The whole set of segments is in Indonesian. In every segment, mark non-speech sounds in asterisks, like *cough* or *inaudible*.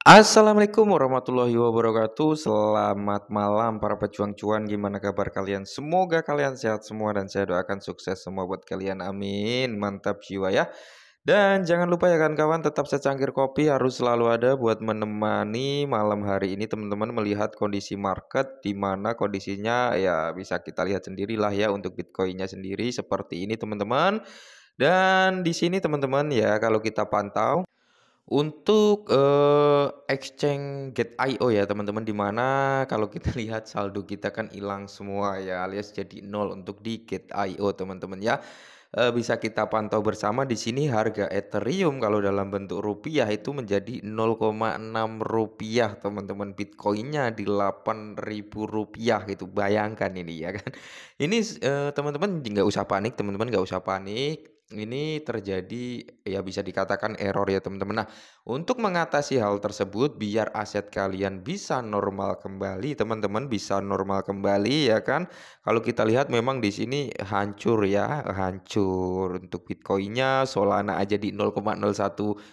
Assalamualaikum warahmatullahi wabarakatuh Selamat malam para pejuang cuan Gimana kabar kalian? Semoga kalian sehat semua Dan saya doakan sukses semua buat kalian Amin Mantap jiwa ya dan jangan lupa ya kan kawan tetap secangkir kopi harus selalu ada buat menemani malam hari ini teman-teman melihat kondisi market di mana kondisinya ya bisa kita lihat sendirilah ya untuk Bitcoinnya sendiri seperti ini teman-teman. Dan di sini teman-teman ya kalau kita pantau untuk eh, exchange get IO ya teman-teman dimana kalau kita *laughs* lihat saldo kita kan hilang semua ya alias jadi nol untuk di get IO teman-teman ya eh, bisa kita pantau bersama di sini harga Ethereum kalau dalam bentuk rupiah itu menjadi 0,6 rupiah teman-teman Bitcoinnya di 8.000 rupiah gitu bayangkan ini ya kan ini eh, teman-teman uh, nggak -teman, usah panik teman-teman nggak usah panik ini terjadi ya bisa dikatakan error ya teman-teman. Nah, untuk mengatasi hal tersebut biar aset kalian bisa normal kembali, teman-teman bisa normal kembali ya kan. Kalau kita lihat memang di sini hancur ya, hancur untuk Bitcoinnya Solana aja di 0,01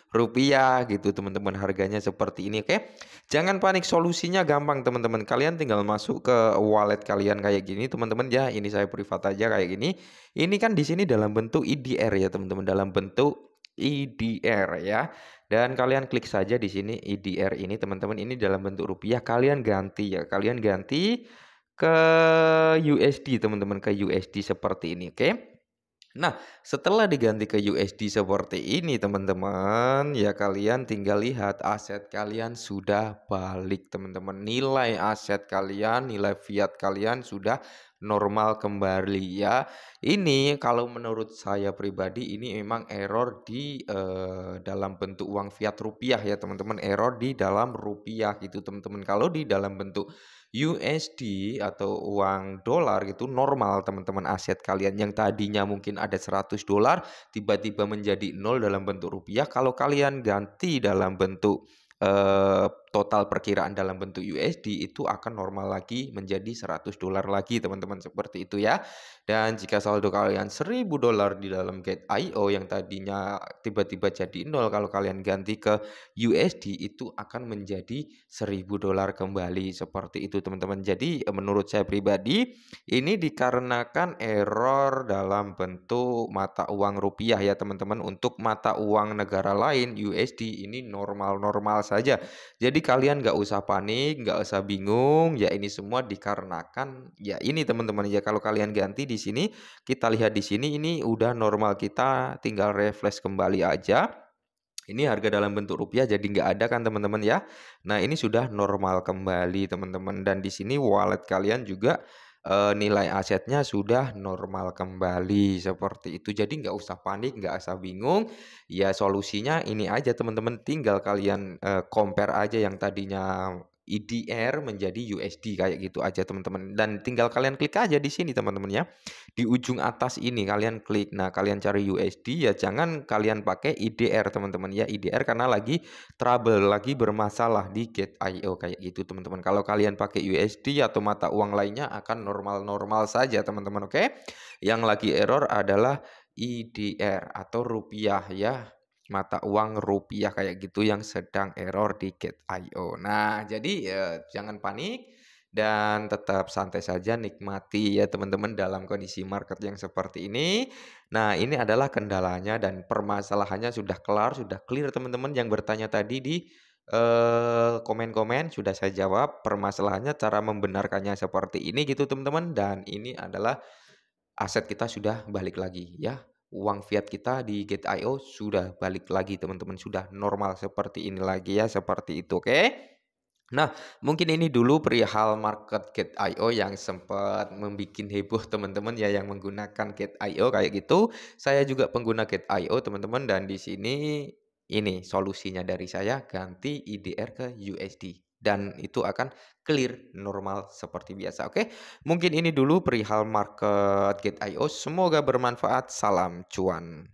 rupiah gitu teman-teman harganya seperti ini oke. Jangan panik, solusinya gampang teman-teman. Kalian tinggal masuk ke wallet kalian kayak gini teman-teman ya. Ini saya privat aja kayak gini. Ini kan di sini dalam bentuk IDR e IDR ya teman-teman dalam bentuk IDR ya. Dan kalian klik saja di sini IDR ini teman-teman ini dalam bentuk rupiah kalian ganti ya. Kalian ganti ke USD teman-teman ke USD seperti ini oke. Okay? Nah, setelah diganti ke USD seperti ini teman-teman, ya kalian tinggal lihat aset kalian sudah balik teman-teman. Nilai aset kalian, nilai fiat kalian sudah normal kembali ya. Ini kalau menurut saya pribadi ini memang error di eh, dalam bentuk uang fiat rupiah ya teman-teman, error di dalam rupiah gitu teman-teman. Kalau di dalam bentuk USD atau uang dolar gitu normal teman-teman aset kalian yang tadinya mungkin ada 100 dolar tiba-tiba menjadi nol dalam bentuk rupiah kalau kalian ganti dalam bentuk Eh, total perkiraan dalam bentuk USD itu akan normal lagi menjadi 100 dolar lagi teman-teman seperti itu ya. Dan jika saldo kalian 1000 dolar di dalam gate IO yang tadinya tiba-tiba jadi nol kalau kalian ganti ke USD itu akan menjadi 1000 dolar kembali seperti itu teman-teman. Jadi eh, menurut saya pribadi ini dikarenakan error dalam bentuk mata uang rupiah ya teman-teman untuk mata uang negara lain USD ini normal-normal saja. Jadi kalian nggak usah panik, nggak usah bingung. Ya ini semua dikarenakan ya ini teman-teman ya kalau kalian ganti di sini kita lihat di sini ini udah normal kita tinggal refresh kembali aja. Ini harga dalam bentuk rupiah jadi nggak ada kan teman-teman ya. Nah ini sudah normal kembali teman-teman dan di sini wallet kalian juga uh, nilai asetnya sudah normal kembali seperti itu. Jadi nggak usah panik, nggak usah bingung. Ya solusinya ini aja teman-teman, tinggal kalian uh, compare aja yang tadinya IDR e menjadi USD kayak gitu aja teman-teman dan tinggal kalian klik aja di sini teman-teman ya di ujung atas ini kalian klik nah kalian cari USD ya jangan kalian pakai IDR e teman-teman ya IDR e karena lagi trouble lagi bermasalah di Gate.io kayak gitu teman-teman kalau kalian pakai USD atau mata uang lainnya akan normal-normal saja teman-teman oke yang lagi error adalah IDR atau rupiah ya mata uang rupiah kayak gitu yang sedang error di Gate.io. Nah, jadi ya, jangan panik dan tetap santai saja nikmati ya teman-teman dalam kondisi market yang seperti ini. Nah, ini adalah kendalanya dan permasalahannya sudah kelar, sudah clear teman-teman yang bertanya tadi di eh, komen-komen uh, sudah saya jawab permasalahannya cara membenarkannya seperti ini gitu teman-teman dan ini adalah aset kita sudah balik lagi ya uang fiat kita di Gate.io sudah balik lagi teman-teman sudah normal seperti ini lagi ya seperti itu oke okay? Nah, mungkin ini dulu perihal market Gate.io yang sempat membuat heboh teman-teman ya yang menggunakan Gate.io kayak gitu. Saya juga pengguna Gate.io teman-teman dan di sini ini solusinya dari saya ganti IDR ke USD dan itu akan clear normal seperti biasa. Oke, mungkin ini dulu perihal market gate IO. Semoga bermanfaat. Salam cuan.